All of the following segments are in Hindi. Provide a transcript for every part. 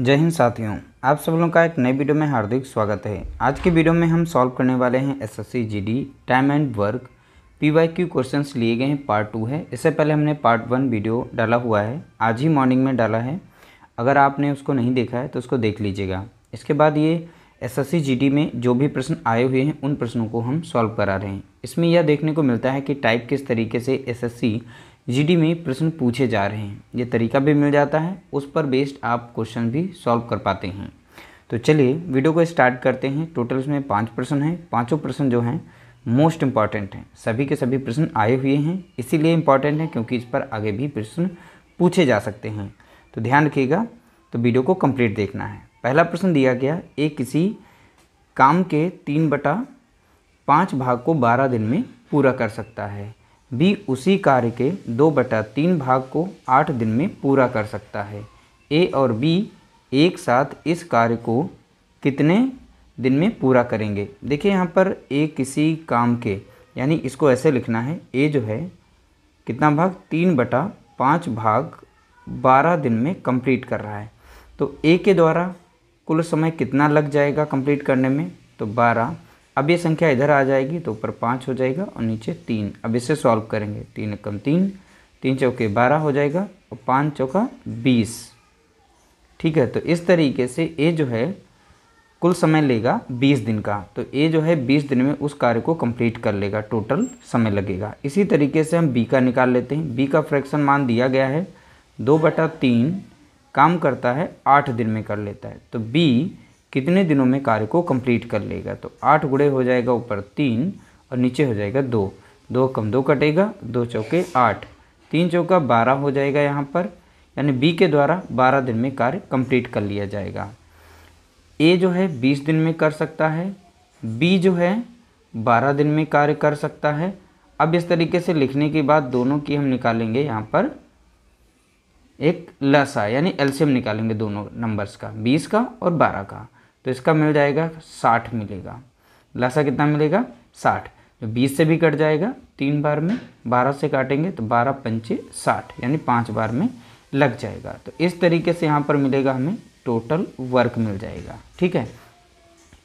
जय हिंद साथियों आप सब लोगों का एक नए वीडियो में हार्दिक स्वागत है आज के वीडियो में हम सॉल्व करने वाले हैं SSC GD time and work PYQ questions लिए गए हैं पार्ट टू है इससे पहले हमने पार्ट वन वीडियो डाला हुआ है आज ही मॉर्निंग में डाला है अगर आपने उसको नहीं देखा है तो उसको देख लीजिएगा इसके बाद ये जी डी में जो भी प्रश्न आए हुए हैं उन प्रश्नों को हम सॉल्व करा रहे हैं इसमें यह देखने को मिलता है कि टाइप किस तरीके से सी जीडी में प्रश्न पूछे जा रहे हैं ये तरीका भी मिल जाता है उस पर बेस्ड आप क्वेश्चन भी सॉल्व कर पाते हैं तो चलिए वीडियो को स्टार्ट करते हैं टोटल इसमें पाँच प्रश्न हैं पाँचों प्रश्न जो हैं मोस्ट इम्पॉर्टेंट हैं सभी के सभी प्रश्न आए हुए हैं इसीलिए इम्पॉर्टेंट हैं क्योंकि इस पर आगे भी प्रश्न पूछे जा सकते हैं तो ध्यान रखिएगा तो वीडियो को कंप्लीट देखना है पहला प्रश्न दिया गया एक किसी काम के तीन बटा पाँच भाग को बारह दिन में पूरा कर सकता है भी उसी कार्य के दो बटा तीन भाग को आठ दिन में पूरा कर सकता है ए और बी एक साथ इस कार्य को कितने दिन में पूरा करेंगे देखिए यहाँ पर ए किसी काम के यानी इसको ऐसे लिखना है ए जो है कितना भाग तीन बटा पाँच भाग बारह दिन में कंप्लीट कर रहा है तो ए के द्वारा कुल समय कितना लग जाएगा कंप्लीट करने में तो बारह अब ये संख्या इधर आ जाएगी तो ऊपर पाँच हो जाएगा और नीचे तीन अब इसे सॉल्व करेंगे तीन एकम तीन तीन चौके बारह हो जाएगा और पाँच चौका बीस ठीक है तो इस तरीके से ये जो है कुल समय लेगा बीस दिन का तो ये जो है बीस दिन में उस कार्य को कंप्लीट कर लेगा टोटल समय लगेगा इसी तरीके से हम बी का निकाल लेते हैं बी का फ्रैक्शन मान दिया गया है दो बटा तीन काम करता है आठ दिन में कर लेता है तो बी कितने दिनों में कार्य को कंप्लीट कर लेगा तो आठ गुड़े हो जाएगा ऊपर तीन और नीचे हो जाएगा दो दो कम दो कटेगा दो चौके आठ तीन चौका बारह हो जाएगा यहाँ पर यानी बी के द्वारा बारह दिन में कार्य कंप्लीट कर लिया जाएगा ए जो है बीस दिन में कर सकता है बी जो है बारह दिन में कार्य कर सकता है अब इस तरीके से लिखने के बाद दोनों की हम निकालेंगे यहाँ पर एक लसा यानी एल्शियम निकालेंगे दोनों नंबर्स का बीस का और बारह का तो इसका मिल जाएगा साठ मिलेगा लसा कितना मिलेगा साठ तो बीस से भी कट जाएगा तीन बार में बारह से काटेंगे तो बारह पंचे साठ यानी पाँच बार में लग जाएगा तो इस तरीके से यहाँ पर मिलेगा हमें टोटल वर्क मिल जाएगा ठीक है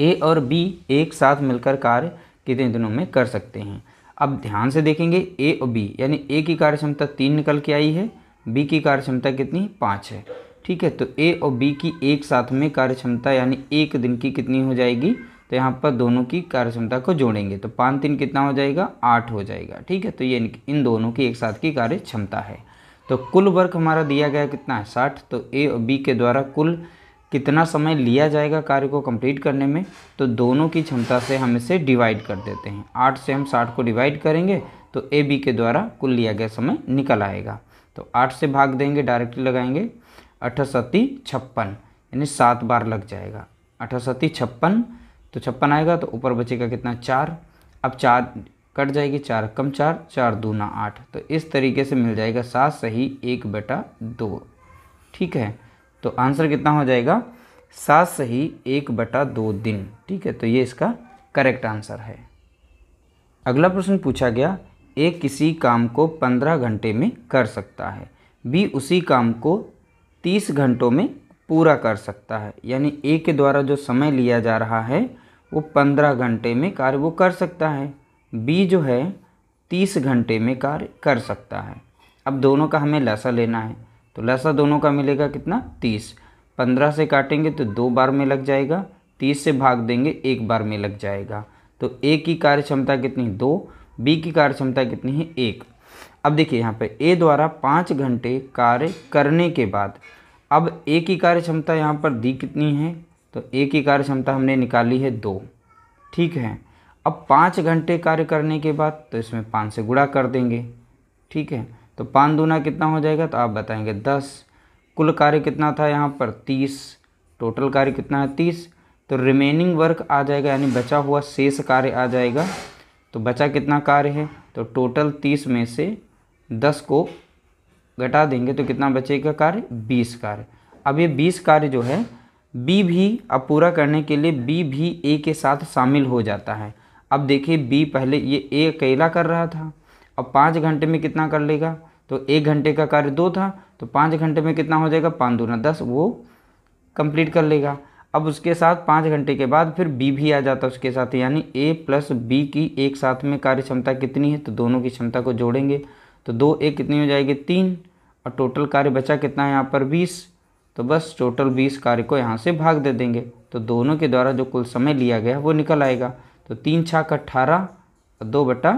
ए और बी एक साथ मिलकर कार्य कितने दिनों में कर सकते हैं अब ध्यान से देखेंगे ए और बी यानी ए की कार्य क्षमता तीन निकल के आई है बी की कार्य क्षमता कितनी पाँच है ठीक है तो ए और बी की एक साथ में कार्य क्षमता यानी एक दिन की कितनी हो जाएगी तो यहाँ पर दोनों की कार्य क्षमता को जोड़ेंगे तो पाँच दिन कितना हो जाएगा आठ हो जाएगा ठीक है तो ये इन दोनों की एक साथ की कार्य क्षमता है तो कुल वर्क हमारा दिया गया कितना है साठ तो ए और बी के द्वारा कुल कितना समय लिया जाएगा कार्य को कंप्लीट करने में तो दोनों की क्षमता से हम इसे डिवाइड कर देते हैं आठ से हम साठ को डिवाइड करेंगे तो ए बी के द्वारा कुल लिया गया समय निकल आएगा तो आठ से भाग देंगे डायरेक्टली लगाएंगे अठसती छप्पन यानी सात बार लग जाएगा अठसती छप्पन तो छप्पन आएगा तो ऊपर बचेगा कितना चार अब चार कट जाएगी चार कम चार चार दूना आठ तो इस तरीके से मिल जाएगा सात सही एक बटा दो ठीक है तो आंसर कितना हो जाएगा सात सही एक बटा दो दिन ठीक है तो ये इसका करेक्ट आंसर है अगला प्रश्न पूछा गया ए किसी काम को पंद्रह घंटे में कर सकता है बी उसी काम को तीस घंटों में पूरा कर सकता है यानी ए के द्वारा जो समय लिया जा रहा है वो पंद्रह घंटे में कार्य वो कर सकता है बी जो है तीस घंटे में कार्य कर सकता है अब दोनों का हमें लसा लेना है तो लसा दोनों का मिलेगा कितना तीस पंद्रह से काटेंगे तो दो बार में लग जाएगा तीस से भाग देंगे एक बार में लग जाएगा तो ए की कार्य क्षमता कितनी दो बी की कार्य क्षमता कितनी है एक अब देखिए यहाँ पर ए द्वारा पाँच घंटे कार्य करने के बाद अब ए की कार्य क्षमता यहाँ पर दी कितनी है तो ए की कार्य क्षमता हमने निकाली है दो ठीक है अब पाँच घंटे कार्य करने के बाद तो इसमें पाँच से गुणा कर देंगे ठीक है तो पाँच दूना कितना हो जाएगा तो आप बताएंगे दस कुल कार्य कितना था यहाँ पर तीस टोटल कार्य कितना है तीस तो रिमेनिंग वर्क आ जाएगा यानी बचा हुआ शेष कार्य आ जाएगा तो बचा कितना कार्य है तो टोटल तीस में से दस को घटा देंगे तो कितना बचेगा कार्य बीस कार्य अब ये बीस कार्य जो है बी भी अब पूरा करने के लिए बी भी ए के साथ शामिल हो जाता है अब देखिए बी पहले ये ए अकेला कर रहा था अब पाँच घंटे में कितना कर लेगा तो एक घंटे का कार्य दो था तो पाँच घंटे में कितना हो जाएगा पाँच दूना दस वो कंप्लीट कर लेगा अब उसके साथ पाँच घंटे के बाद फिर बी भी आ जाता है उसके साथ यानी ए प्लस बी की एक साथ में कार्य क्षमता कितनी है तो दोनों की क्षमता को जोड़ेंगे तो दो एक कितनी हो जाएगी तीन और टोटल कार्य बचा कितना है यहाँ पर बीस तो बस टोटल बीस कार्य को यहाँ से भाग दे देंगे तो दोनों के द्वारा जो कुल समय लिया गया वो निकल आएगा तो तीन छाक अट्ठारह और दो बटा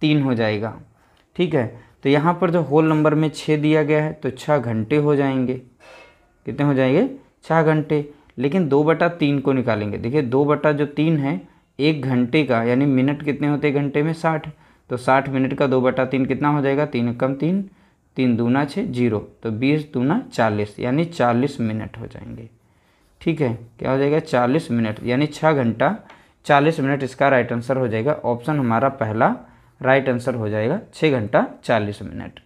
तीन हो जाएगा ठीक है तो यहाँ पर जो होल नंबर में छः दिया गया है तो छः घंटे हो जाएंगे कितने हो जाएंगे छः घंटे लेकिन दो बटा तीन को निकालेंगे देखिए दो बटा जो तीन है एक घंटे का यानी मिनट कितने होते हैं घंटे में साठ तो साठ मिनट का दो बटा तीन कितना हो जाएगा तीन कम तीन तीन दूना छः जीरो तो बीस दूना चालीस यानी चालीस मिनट हो जाएंगे ठीक है क्या हो जाएगा चालीस मिनट यानी छः घंटा चालीस मिनट इसका राइट आंसर हो जाएगा ऑप्शन हमारा पहला राइट आंसर हो जाएगा छः घंटा चालीस मिनट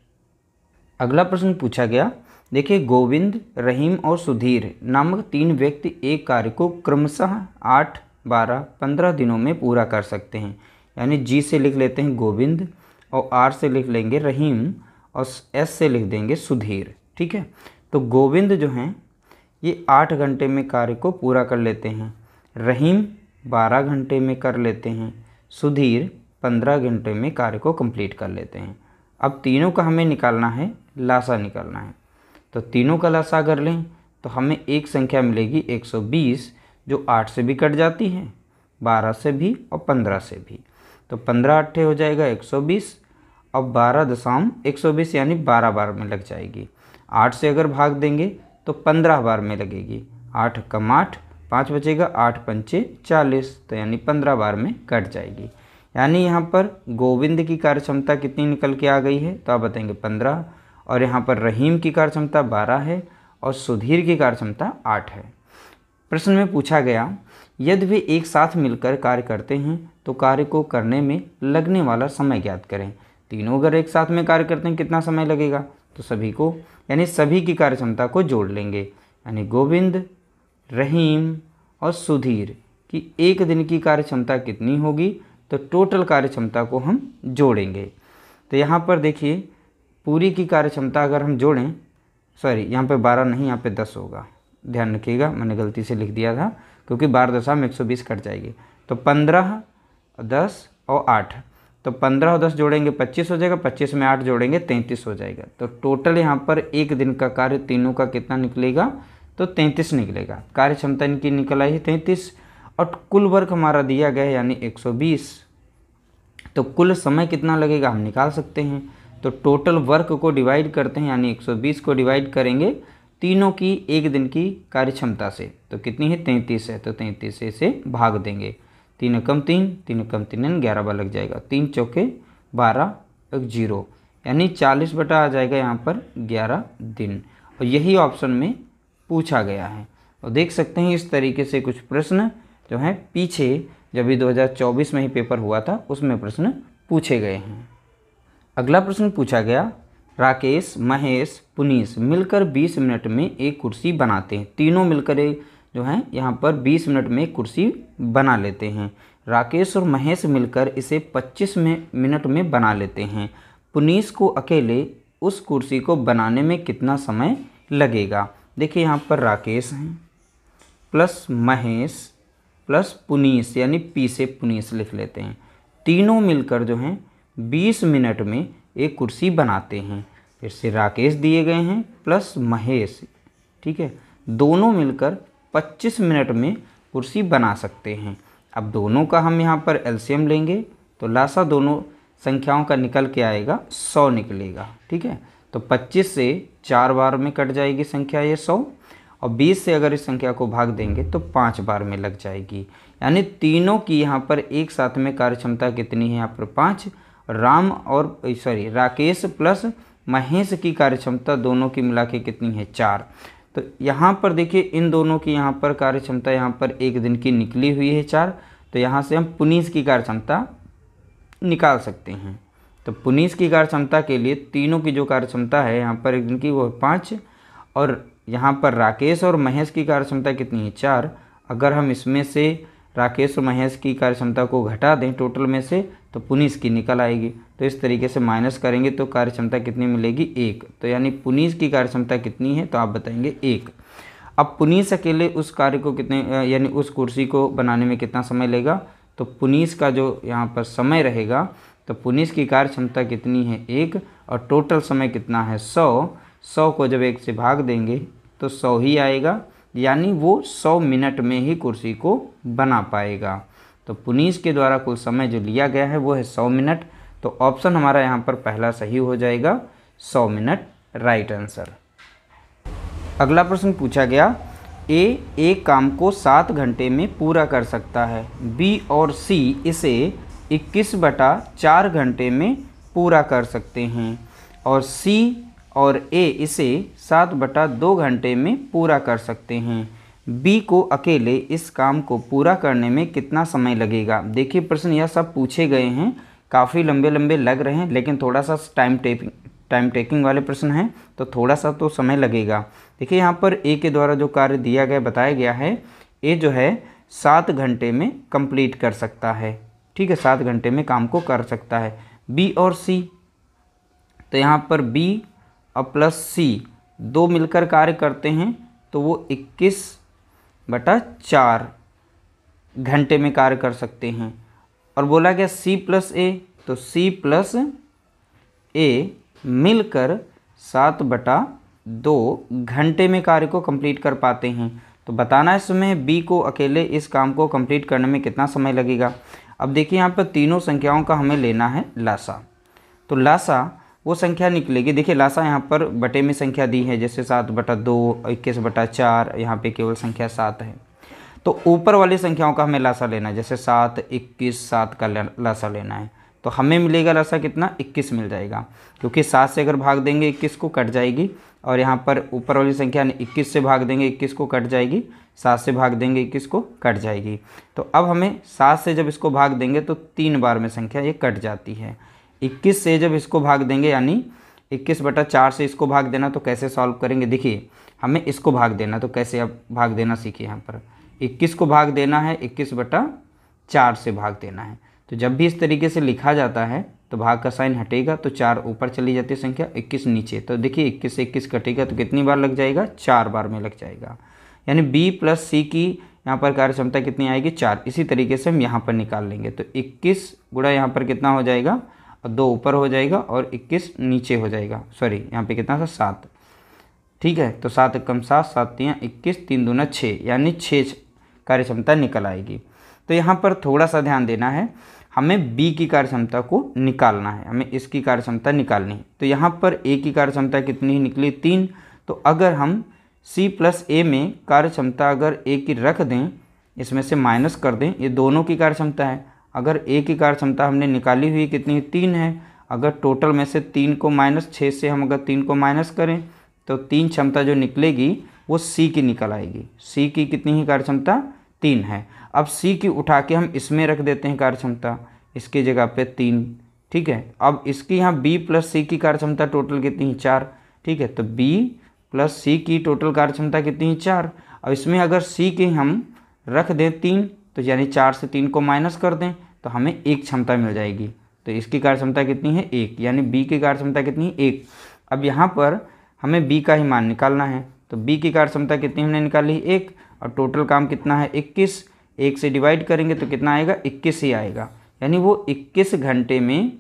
अगला प्रश्न पूछा गया देखिए गोविंद रहीम और सुधीर नामक तीन व्यक्ति एक कार्य को क्रमशः आठ बारह पंद्रह दिनों में पूरा कर सकते हैं यानी जी से लिख लेते हैं गोविंद और आर से लिख लेंगे रहीम और एस से लिख देंगे सुधीर ठीक है तो गोविंद जो हैं ये आठ घंटे में कार्य को पूरा कर लेते हैं रहीम बारह घंटे में कर लेते हैं सुधीर पंद्रह घंटे में कार्य को कंप्लीट कर लेते हैं अब तीनों का हमें निकालना है लासा निकालना है तो तीनों का लासा कर लें तो हमें एक संख्या मिलेगी 120 जो आठ से भी कट जाती है बारह से भी और पंद्रह से भी तो पंद्रह अट्ठे हो जाएगा एक सौ बीस अब बारह दशाम एक सौ बीस यानी बारह बार में लग जाएगी आठ से अगर भाग देंगे तो पंद्रह बार में लगेगी आठ कम आठ पाँच बचेगा आठ पंचे चालीस तो यानी पंद्रह बार में कट जाएगी यानी यहाँ पर गोविंद की कार्य क्षमता कितनी निकल के आ गई है तो आप बताएंगे पंद्रह और यहाँ पर रहीम की कार्य क्षमता बारह है और सुधीर की कार्य क्षमता आठ है प्रश्न में पूछा गया यदि वे एक साथ मिलकर कार्य करते हैं तो कार्य को करने में लगने वाला समय ज्ञात करें तीनों अगर एक साथ में कार्य करते हैं कितना समय लगेगा तो सभी को यानी सभी की कार्य क्षमता को जोड़ लेंगे यानी गोविंद रहीम और सुधीर की एक दिन की कार्य क्षमता कितनी होगी तो टोटल कार्य क्षमता को हम जोड़ेंगे तो यहाँ पर देखिए पूरी की कार्य क्षमता अगर हम जोड़ें सॉरी यहाँ पे बारह नहीं यहाँ पे दस होगा ध्यान रखिएगा मैंने गलती से लिख दिया था क्योंकि बारह दशा में एक सौ बीस कट जाएगी तो पंद्रह दस और आठ तो पंद्रह और दस जोड़ेंगे पच्चीस हो जाएगा पच्चीस में आठ जोड़ेंगे तैंतीस हो जाएगा तो टोटल यहाँ पर एक दिन का कार्य तीनों का कितना निकलेगा तो तैंतीस निकलेगा कार्य क्षमता इनकी निकल आई तैंतीस और कुल वर्क हमारा दिया गया है यानी एक सौ बीस तो कुल समय कितना लगेगा हम निकाल सकते हैं तो टोटल वर्क को डिवाइड करते हैं यानी 120 को डिवाइड करेंगे तीनों की एक दिन की कार्य क्षमता से तो कितनी है तैंतीस है तो तैंतीस से इसे भाग देंगे तीन कम तीन तीन कम तीन यानी ग्यारह बार लग जाएगा तीन चौके बारह एक जीरो यानी चालीस बटा आ जाएगा यहाँ पर ग्यारह दिन और यही ऑप्शन में पूछा गया है और देख सकते हैं इस तरीके से कुछ प्रश्न जो हैं पीछे जब भी 2024 में ही पेपर हुआ था उसमें प्रश्न पूछे गए हैं अगला प्रश्न पूछा गया राकेश महेश पुनीस मिलकर 20 मिनट में एक कुर्सी बनाते हैं तीनों मिलकर जो है यहाँ पर 20 मिनट में एक कुर्सी बना लेते हैं राकेश और महेश मिलकर इसे 25 में मिनट में बना लेते हैं पुनीस को अकेले उस कुर्सी को बनाने में कितना समय लगेगा देखिए यहाँ पर राकेश हैं प्लस महेश प्लस पुनीस यानी पी से पुनीस लिख लेते हैं तीनों मिलकर जो हैं 20 मिनट में एक कुर्सी बनाते हैं फिर से राकेश दिए गए हैं प्लस महेश ठीक है दोनों मिलकर 25 मिनट में कुर्सी बना सकते हैं अब दोनों का हम यहाँ पर एल्शियम लेंगे तो लाशा दोनों संख्याओं का निकल के आएगा सौ निकलेगा ठीक है तो 25 से चार बार में कट जाएगी संख्या ये सौ और 20 से अगर इस संख्या को भाग देंगे तो पाँच बार में लग जाएगी यानी तीनों की यहाँ पर एक साथ में कार्य क्षमता कितनी है यहाँ पर पाँच राम और सॉरी राकेश प्लस महेश की कार्यक्षमता दोनों की मिला के कितनी है चार तो यहाँ पर देखिए इन दोनों की यहाँ पर कार्यक्षमता यहाँ पर एक दिन की निकली हुई है चार तो यहाँ से हम पुनीस की कार्यक्षमता निकाल सकते हैं तो पुनीस की कार्यक्षमता के लिए तीनों की जो कार्यक्षमता है यहाँ पर एक दिन की वो है पाँच और यहाँ पर राकेश और महेश की कार्यक्षमता कितनी है चार अगर हम इसमें से राकेश और महेश की कार्यक्षमता को घटा दें टोटल में से तो पुनीस की निकल आएगी तो इस तरीके से माइनस करेंगे तो कार्यक्षमता कितनी मिलेगी एक तो यानी पुनीस की कार्यक्षमता कितनी है तो आप बताएंगे एक अब पुनीस अकेले उस कार्य को कितने यानी उस कुर्सी को बनाने में कितना समय लेगा तो पुनीस का जो यहाँ पर समय रहेगा तो पुनीस की कार्य क्षमता कितनी है एक और टोटल समय कितना है सौ सौ को जब एक से भाग देंगे तो सौ ही आएगा यानी वो सौ मिनट में ही कुर्सी को बना पाएगा तो पुनीस के द्वारा कुल समय जो लिया गया है वो है सौ मिनट तो ऑप्शन हमारा यहाँ पर पहला सही हो जाएगा सौ मिनट राइट आंसर अगला प्रश्न पूछा गया ए एक काम को सात घंटे में पूरा कर सकता है बी और सी इसे इक्कीस बटा चार घंटे में पूरा कर सकते हैं और सी और ए इसे सात बटा दो घंटे में पूरा कर सकते हैं बी को अकेले इस काम को पूरा करने में कितना समय लगेगा देखिए प्रश्न यह सब पूछे गए हैं काफ़ी लंबे लंबे लग रहे हैं लेकिन थोड़ा सा टाइम टेकिंग टाइम टेकिंग वाले प्रश्न हैं तो थोड़ा सा तो समय लगेगा देखिए यहाँ पर ए के द्वारा जो कार्य दिया गया बताया गया है ए जो है सात घंटे में कंप्लीट कर सकता है ठीक है सात घंटे में काम को कर सकता है बी और सी तो यहाँ पर बी और प्लस सी दो मिलकर कार्य करते हैं तो वो इक्कीस बटा चार घंटे में कार्य कर सकते हैं और बोला गया सी प्लस ए तो सी प्लस ए मिलकर सात बटा दो घंटे में कार्य को कंप्लीट कर पाते हैं तो बताना है समय बी को अकेले इस काम को कंप्लीट करने में कितना समय लगेगा अब देखिए यहाँ पर तीनों संख्याओं का हमें लेना है लासा तो लासा वो संख्या निकलेगी देखिए लाशा यहाँ पर बटे में संख्या दी है जैसे सात बटा दो इक्कीस बटा चार यहाँ पर केवल संख्या सात है तो ऊपर वाली संख्याओं का हमें लाशा लेना है जैसे सात इक्कीस सात का लाशा लेना है तो हमें मिलेगा लाशा कितना इक्कीस मिल जाएगा क्योंकि सात से अगर भाग देंगे इक्कीस को कट जाएगी और यहाँ पर ऊपर वाली संख्या इक्कीस से भाग देंगे इक्कीस को कट जाएगी सात से भाग देंगे इक्कीस को कट जाएगी तो अब हमें सात से जब इसको भाग देंगे तो तीन बार में संख्या ये कट जाती है इक्कीस से जब इसको भाग देंगे यानी इक्कीस बटा चार से इसको भाग देना तो कैसे सॉल्व करेंगे देखिए हमें इसको भाग देना तो कैसे अब भाग देना सीखिए यहाँ पर इक्कीस को भाग देना है इक्कीस बटा चार से भाग देना है तो जब भी इस तरीके से लिखा जाता है तो भाग का साइन हटेगा तो चार ऊपर चली जाती है संख्या इक्कीस नीचे तो देखिए इक्कीस से इक्कीस कटेगा तो कितनी बार लग जाएगा चार बार में लग जाएगा यानी बी प्लस सी की यहाँ पर कार्य क्षमता कितनी आएगी चार इसी तरीके से हम यहाँ पर निकाल लेंगे तो इक्कीस गुणा यहाँ पर कितना हो जाएगा और दो ऊपर हो जाएगा और इक्कीस नीचे हो जाएगा सॉरी यहाँ पे कितना था सात ठीक है तो सात कम सात सात तीन इक्कीस तीन दूना छः यानी छः कार्य क्षमता निकल आएगी तो यहाँ पर थोड़ा सा ध्यान देना है हमें बी की कार्य क्षमता को निकालना है हमें इसकी कार्य क्षमता निकालनी है तो यहाँ पर ए की कार्य क्षमता कितनी ही निकली तीन तो अगर हम सी प्लस ए में कार्य क्षमता अगर ए की रख दें इसमें से माइनस कर दें ये दोनों की कार्य क्षमता है अगर ए की कार्य क्षमता हमने निकाली हुई कितनी तीन है अगर टोटल में से तीन को माइनस छः से हम अगर तीन को माइनस करें तो तीन क्षमता जो निकलेगी वो सी की निकल आएगी सी की कितनी ही कार्य क्षमता तीन है अब सी की उठा के हम इसमें रख देते हैं कार्य क्षमता इसकी जगह पे तीन ठीक है अब इसकी यहाँ बी प्लस सी की कार्य क्षमता टोटल कितनी है चार ठीक है तो बी प्लस सी की टोटल कार्य क्षमता कितनी चार अब इसमें अगर सी के हम रख दें तीन तो यानी चार से तीन को माइनस कर दें तो हमें एक क्षमता मिल जाएगी तो इसकी कार्य क्षमता कितनी है एक यानी बी की कार्य क्षमता कितनी है एक अब यहाँ पर हमें बी का ही मान निकालना है तो बी की कार्य क्षमता कितनी हमने निकाली एक और टोटल काम कितना है इक्कीस एक से डिवाइड करेंगे तो कितना आएगा इक्कीस ही आएगा यानी वो इक्कीस घंटे में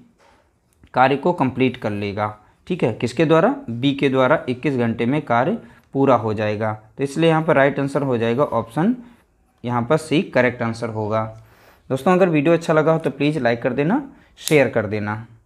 कार्य को कंप्लीट कर लेगा ठीक है किसके द्वारा बी के द्वारा इक्कीस घंटे में कार्य पूरा हो जाएगा तो इसलिए यहाँ पर राइट आंसर हो जाएगा ऑप्शन यहाँ पर सी करेक्ट आंसर होगा दोस्तों अगर वीडियो अच्छा लगा हो तो प्लीज़ लाइक कर देना शेयर कर देना